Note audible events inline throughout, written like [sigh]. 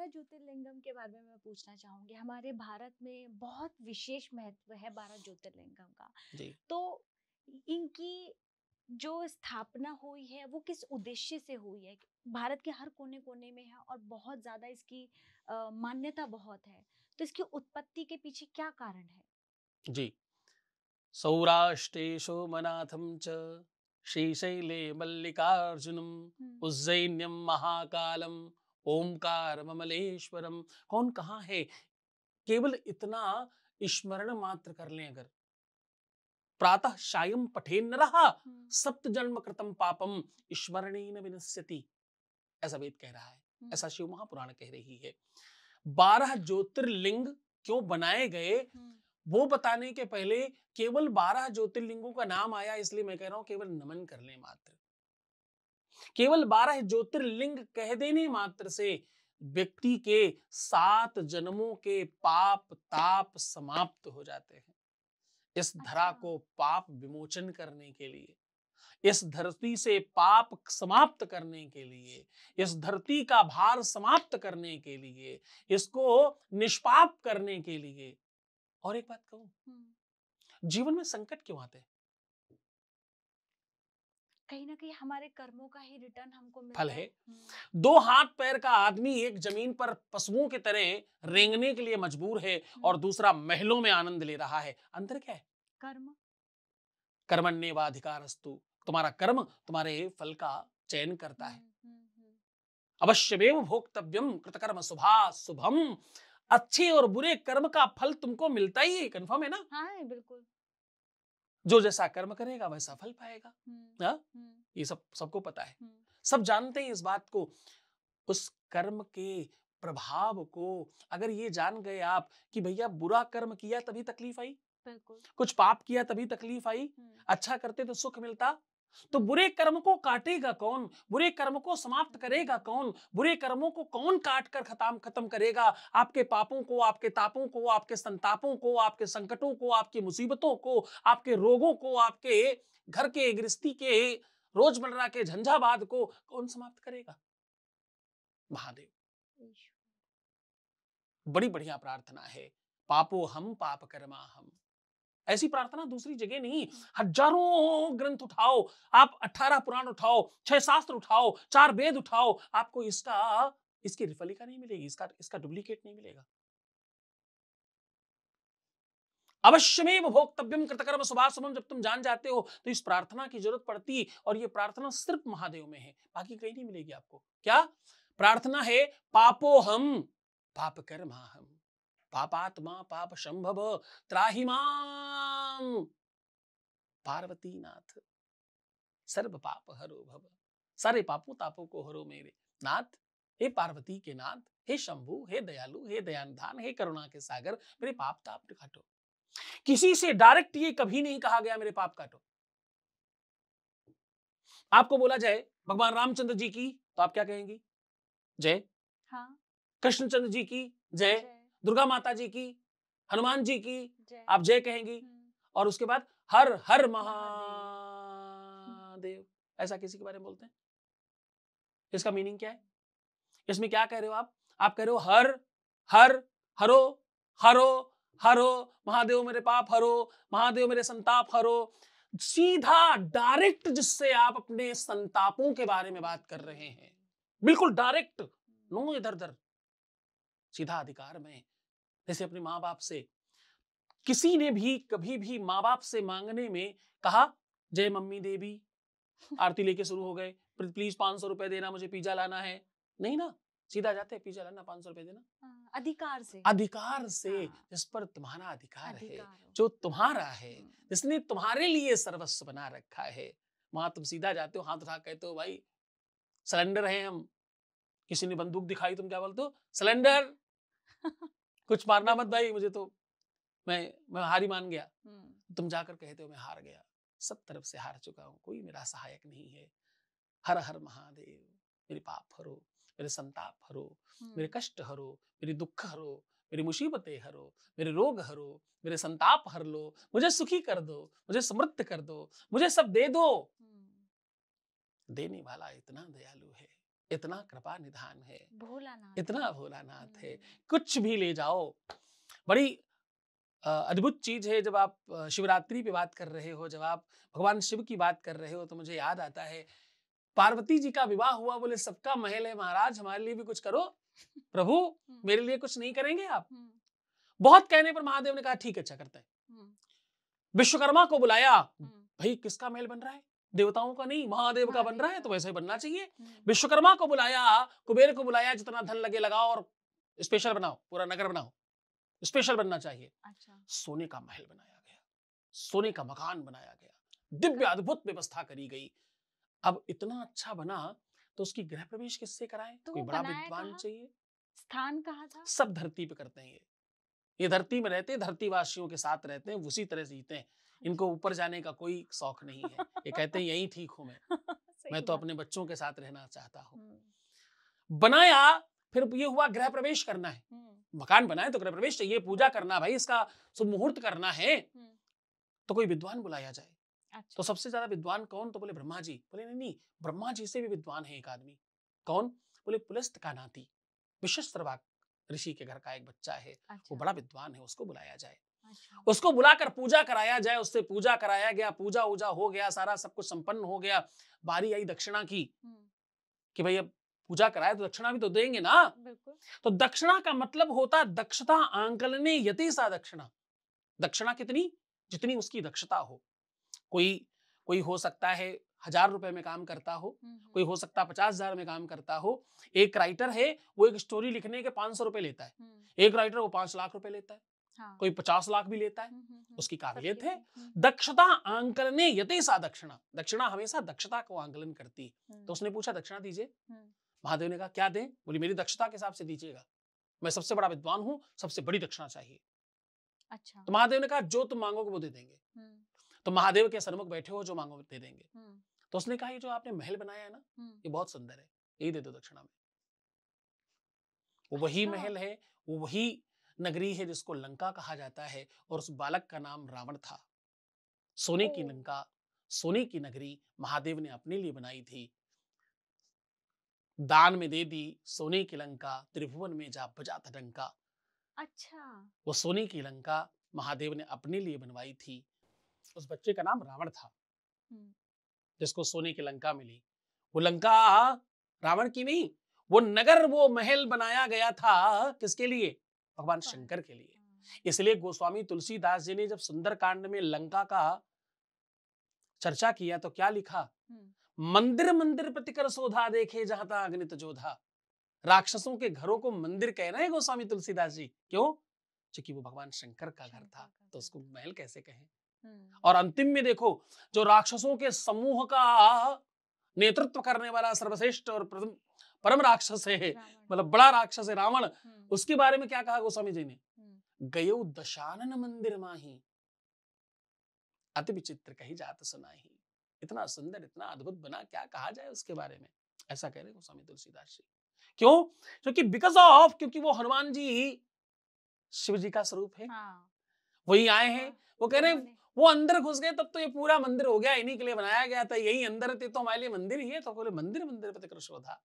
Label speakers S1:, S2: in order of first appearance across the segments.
S1: बारह ज्योतिर्लिंगम के बारे में मैं पूछना चाहूंगी हमारे भारत में बहुत विशेष महत्व है बारह ज्योतिर्लिंगम का तो इनकी जो स्थापना हुई है वो किस उद्देश्य से हुई है भारत के हर कोने कोने में है और बहुत ज़्यादा इसकी मान्यता बहुत है तो इसकी उत्पत्ति के पीछे क्या कारण है जी सौराष्ट्रेशो मनाथम च श्रीशैले मल्लिकार्जुनम उज्जैन्यम महाकालम ओंकार ममलेश्वरम कौन कहाँ है केवल इतना स्मरण मात्र कर लें अगर प्रातः सायं न रहा सप्त जन्म कृतम पापम स्मरणीन विनश्यति ऐसा वेद कह रहा है ऐसा शिव महापुराण कह रही है बारह ज्योतिर्लिंग क्यों बनाए गए वो बताने के पहले केवल बारह ज्योतिर्लिंगों का नाम आया इसलिए मैं कह रहा हूं केवल नमन कर ले मात्र केवल बारह ज्योतिर्लिंग कह देने मात्र से व्यक्ति के सात जन्मों के पाप ताप समाप्त हो जाते हैं इस धरा अच्छा। को पाप विमोचन करने के लिए इस धरती से पाप समाप्त करने के लिए इस धरती का भार समाप्त करने के लिए इसको निष्पाप करने के लिए और एक बात कहूं जीवन में संकट क्यों आते हैं कहीं ना कहीं हमारे कर्मों का ही रिटर्न हमको मिलता फल है हम्म। दो हाथ पैर का आदमी एक जमीन पर पशुओं की तरह रेंगने के लिए मजबूर है और हम्म। दूसरा महलों में आनंद ले रहा है अंतर क्या है कर्म कर्मण्य वाधिकारस्तु तुम्हारा कर्म तुम्हारे फल का चयन करता है हम्म, अवश्यमेव भोक्तव्यम कृतकर्म सुभा शुभम अच्छे और बुरे कर्म का फल तुमको मिलता ही है कंफर्म है ना हाँ बिल्कुल जो जैसा कर्म करेगा वैसा फल पाएगा हा? ये सब सबको पता है सब जानते हैं इस बात को उस कर्म के प्रभाव को अगर ये जान गए आप कि भैया बुरा कर्म किया तभी तकलीफ आई कुछ पाप किया तभी तकलीफ आई अच्छा करते तो सुख मिलता तो बुरे कर्म को काटेगा कौन बुरे कर्म को समाप्त करेगा कौन बुरे कर्मों को कौन काट कर खत्म खत्म करेगा आपके पापों को आपके तापों को आपके संतापों को आपके संकटों को आपकी मुसीबतों को आपके रोगों को आपके घर के गृहस्थी के रोजमर्रा के झंझावाद को कौन समाप्त करेगा महादेव बड़ी बढ़िया प्रार्थना है पापो हम पाप कर्मा हम ऐसी प्रार्थना दूसरी जगह नहीं हजारों ग्रंथ उठाओ आप अठारह पुराण उठाओ छह शास्त्र उठाओ चार वेद उठाओ आपको इसका इसकी रिफलिका नहीं मिलेगी इसका इसका डुप्लीकेट नहीं मिलेगा अवश्यमेव भोक्तव्यम कृतकर्म सुभाष सुभम जब तुम जान जाते हो तो इस प्रार्थना की जरूरत पड़ती और ये प्रार्थना सिर्फ महादेव में है बाकी कहीं नहीं मिलेगी आपको क्या प्रार्थना है पापो हम पाप कर्मा हम पापात्मा पाप संभव त्राही पार्वती नाथ सर्व पाप हरो भव सारे पापों तापों को हरो मेरे नाथ हे पार्वती के नाथ हे शंभु हे दयालु हे दयानधान हे करुणा के सागर मेरे पाप ताप काटो किसी से डायरेक्ट ये कभी नहीं कहा गया मेरे पाप काटो आपको बोला जाए भगवान रामचंद्र जी की तो आप क्या कहेंगी जय हाँ। कृष्णचंद्र जी की जय दुर्गा माता जी की हनुमान जी की आप जय कहेंगी हम्म। और उसके बाद हर हर महादेव ऐसा किसी के बारे में बोलते हैं इसका मीनिंग क्या है इसमें क्या कह रहे हो आप आप कह रहे हो हर हर हरो हरो हरो महादेव मेरे पाप हरो महादेव मेरे संताप हरो सीधा डायरेक्ट जिससे आप अपने संतापों के बारे में बात कर रहे हैं बिल्कुल डायरेक्ट हम्म। नो इधर उधर सीधा अधिकार में जैसे अपने माँ बाप से किसी ने भी कभी भी माँ बाप से मांगने में कहा जय मम्मी देवी [laughs] आरती लेके शुरू हो गए प्लीज पांच सौ रुपए देना मुझे पिज्जा लाना है नहीं ना सीधा जाते हैं पिज्जा लाना पांच सौ रुपए देना हाँ, अधिकार से अधिकार से हाँ। जिस पर तुम्हारा अधिकार, अधिकार है जो तुम्हारा है हाँ। जिसने तुम्हारे लिए सर्वस्व बना रखा है वहां तुम सीधा जाते हो हाथ उठा कहते हो भाई सिलेंडर है हम किसी ने बंदूक दिखाई तुम क्या बोलते हो सिलेंडर [laughs] कुछ मारना मत भाई मुझे तो मैं मैं हार ही मान गया तुम जाकर कहते हो मैं हार गया सब तरफ से हार चुका हूँ कोई मेरा सहायक नहीं है हर हर महादेव मेरे पाप हरो मेरे संताप हरो मेरे कष्ट हरो मेरे दुख हरो मेरी मुसीबतें हरो मेरे रोग हरो मेरे संताप हर लो मुझे सुखी कर दो मुझे समृद्ध कर दो मुझे सब दे दो देने वाला इतना दयालु है इतना कृपा निधान है भोलानाथ इतना भोलानाथ है हम्म। कुछ भी ले जाओ बड़ी अद्भुत चीज है जब आप शिवरात्रि पे बात कर रहे हो जब आप भगवान शिव की बात कर रहे हो तो मुझे याद आता है पार्वती जी का विवाह हुआ बोले सबका महल है महाराज हमारे लिए भी कुछ करो प्रभु हम्म। मेरे लिए कुछ नहीं करेंगे आप हम्म। बहुत कहने पर महादेव ने कहा ठीक अच्छा करते हैं विश्वकर्मा को बुलाया भाई किसका महल बन रहा है देवताओं का नहीं महादेव का बन रहा है तो वैसे ही बनना चाहिए हम्म। विश्वकर्मा को बुलाया कुबेर को बुलाया जितना धन लगे लगाओ और स्पेशल बनाओ पूरा नगर बनाओ स्पेशल बनना चाहिए अच्छा। सोने का महल बनाया गया सोने का मकान बनाया गया दिव्य अच्छा। अद्भुत व्यवस्था करी गई अब इतना अच्छा बना तो उसकी गृह प्रवेश किससे कराए तो कोई बड़ा विद्वान चाहिए स्थान कहा था सब धरती पे करते हैं ये ये धरती में रहते धरती वासियों के साथ रहते हैं उसी तरह जीते हैं इनको ऊपर जाने का कोई शौक नहीं है ये कहते हैं यही ठीक हूं मैं [laughs] मैं तो अपने बच्चों के साथ रहना चाहता हूँ बनाया फिर ये हुआ गृह प्रवेश करना है मकान बनाए तो गृह प्रवेश चाहिए पूजा करना भाई इसका शुभ मुहूर्त करना है तो कोई विद्वान बुलाया जाए तो अच्छा। तो सबसे ज्यादा विद्वान कौन तो बोले ब्रह्मा जी बोले नहीं नहीं ब्रह्मा जी से भी विद्वान है एक आदमी कौन बोले पुलस्त का नाती विश्वस्त्रवाक ऋषि के घर का एक बच्चा है अच्छा। वो बड़ा विद्वान है उसको बुलाया जाए उसको बुलाकर पूजा कराया जाए उससे पूजा कराया गया पूजा उजा हो गया सारा सब कुछ संपन्न हो गया बारी आई दक्षिणा की कि भाई अब पूजा कराया तो दक्षिणा भी तो देंगे ना तो दक्षिणा का मतलब होता दक्षता आंकलने यति सा दक्षिणा दक्षिणा कितनी जितनी उसकी दक्षता हो कोई कोई हो सकता है हजार रुपए में काम करता हो कोई हो सकता है पचास हजार में काम करता हो एक राइटर है वो एक स्टोरी लिखने के पांच सौ रुपए लेता है एक राइटर वो पांच लाख रुपए लेता है हाँ। कोई पचास लाख भी लेता है हम्म, हम्म, हम्म। उसकी काबिलियत है दक्षता आंकलने यते सा दक्षिणा दक्षिणा हमेशा दक्षता को आंकलन करती है तो उसने पूछा दक्षिणा दीजिए महादेव ने कहा क्या दें बोली मेरी दक्षता के हिसाब से दीजिएगा मैं सबसे बड़ा विद्वान हूँ सबसे बड़ी दक्षिणा चाहिए अच्छा तो महादेव ने कहा जो तुम मांगोगे वो दे देंगे तो महादेव के सन्मुख बैठे हो जो मांगो दे देंगे तो उसने कहा ये जो आपने महल बनाया है ना ये बहुत सुंदर है यही दे दो दक्षिणा में वो अच्छा। वही महल है वो वही नगरी है जिसको लंका कहा जाता है और उस बालक का नाम रावण था सोने की लंका सोने की नगरी महादेव ने अपने लिए बनाई थी दान में दे दी सोने की लंका त्रिभुवन में जा बजा था डंका अच्छा वो सोने की लंका महादेव ने अपने लिए बनवाई थी उस बच्चे का नाम रावण था जिसको सोने की लंका मिली वो लंका रावण की नहीं वो नगर वो महल बनाया गया था किसके लिए भगवान हाँ। शंकर के लिए इसलिए गोस्वामी तुलसीदास जी ने जब सुंदरकांड में लंका का चर्चा किया तो क्या लिखा मंदिर मंदिर प्रतिकर सोधा देखे जहां तक अग्नित जोधा राक्षसों के घरों को मंदिर कह रहे हैं गोस्वामी तुलसीदास जी क्यों क्योंकि वो भगवान शंकर का घर था तो उसको महल कैसे कहें और अंतिम में देखो जो राक्षसों के समूह का नेतृत्व करने वाला सर्वश्रेष्ठ और परम राक्षस है मतलब बड़ा राक्षस है रावण हम्म। उसके बारे में क्या कहा गोस्वामी जी ने हम्म। गयो दशानन मंदिर माही अति विचित्र कही जात सुनाही इतना सुंदर इतना अद्भुत बना क्या कहा जाए उसके बारे में ऐसा कह रहे गोस्वामी तुलसीदास जी क्यों क्योंकि बिकॉज ऑफ क्योंकि वो हनुमान जी शिव जी का स्वरूप है हाँ। वही आए हैं हाँ, वो कह रहे वो अंदर घुस गए तब तो ये पूरा मंदिर हो गया इन्हीं के लिए बनाया गया था यही अंदर थे तो हमारे लिए मंदिर ही है तो बोले मंदिर मंदिर पति तो था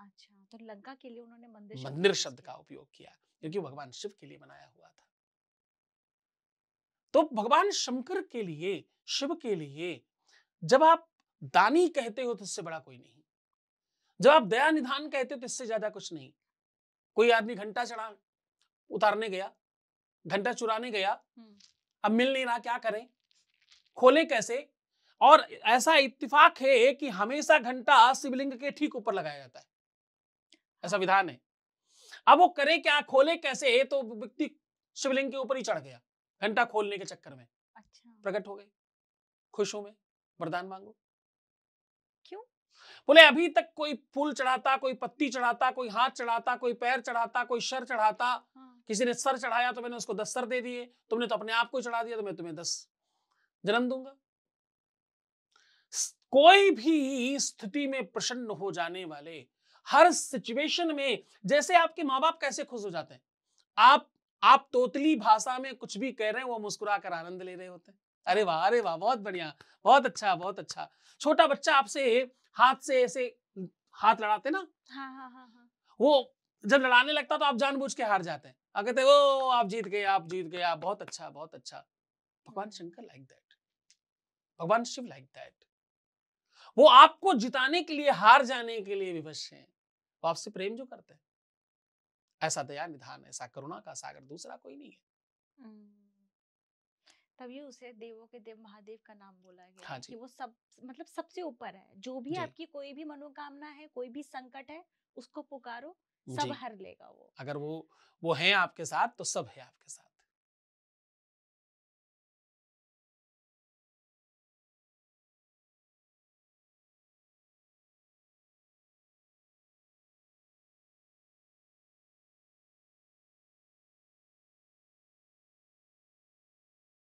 S1: अच्छा तो लंका के लिए उन्होंने मंदिर मंदिर शब्द का उपयोग किया क्योंकि भगवान शिव के लिए बनाया हुआ था तो भगवान शंकर के लिए शिव के लिए जब आप दानी कहते हो तो इससे बड़ा कोई नहीं जब आप दया निधान कहते हो तो इससे ज्यादा कुछ नहीं कोई आदमी घंटा चढ़ा उतारने गया घंटा चुराने गया अब मिल नहीं रहा क्या करें खोले कैसे और ऐसा इत्तिफाक है कि हमेशा घंटा शिवलिंग के ठीक ऊपर लगाया जाता है ऐसा विधान है अब वो करे क्या खोले कैसे तो व्यक्ति शिवलिंग के ऊपर ही चढ़ गया घंटा खोलने के चक्कर में अच्छा प्रकट हो गई खुश हूं मैं वरदान मांगो क्यों बोले अभी तक कोई फूल चढ़ाता कोई पत्ती चढ़ाता कोई हाथ चढ़ाता कोई पैर चढ़ाता कोई शर चढ़ाता हाँ। किसी ने सर चढ़ाया तो मैंने उसको दस सर दे दिए तुमने तो अपने आप को चढ़ा दिया तो मैं तुम्हें दस जन्म दूंगा कोई भी स्थिति में प्रसन्न हो जाने वाले हर सिचुएशन में जैसे आपके माँ बाप कैसे खुश हो जाते हैं आप आप तोतली भाषा में कुछ भी कह रहे हैं वो मुस्कुरा कर आनंद ले रहे होते हैं अरे वाह अरे वाह बहुत बढ़िया बहुत अच्छा बहुत अच्छा छोटा बच्चा आपसे हाथ से ऐसे हाथ लड़ाते ना हाँ, हाँ, हाँ, हाँ, वो जब लड़ाने लगता तो आप जानबूझ के हार जाते हैं कहते ओ आप जीत गए आप जीत गए आप बहुत अच्छा बहुत अच्छा भगवान शंकर लाइक दैट भगवान शिव लाइक दैट वो आपको जिताने के लिए हार जाने के लिए विवश हैं वो तो आपसे प्रेम जो करते हैं ऐसा दया निधान ऐसा करुणा का सागर दूसरा कोई नहीं है हम्म। तभी उसे देवों के देव महादेव का नाम बोला गया हाँ कि वो सब मतलब सबसे ऊपर है जो भी आपकी कोई भी मनोकामना है कोई भी संकट है उसको पुकारो सब हर लेगा वो अगर वो वो है आपके साथ तो सब है आपके साथ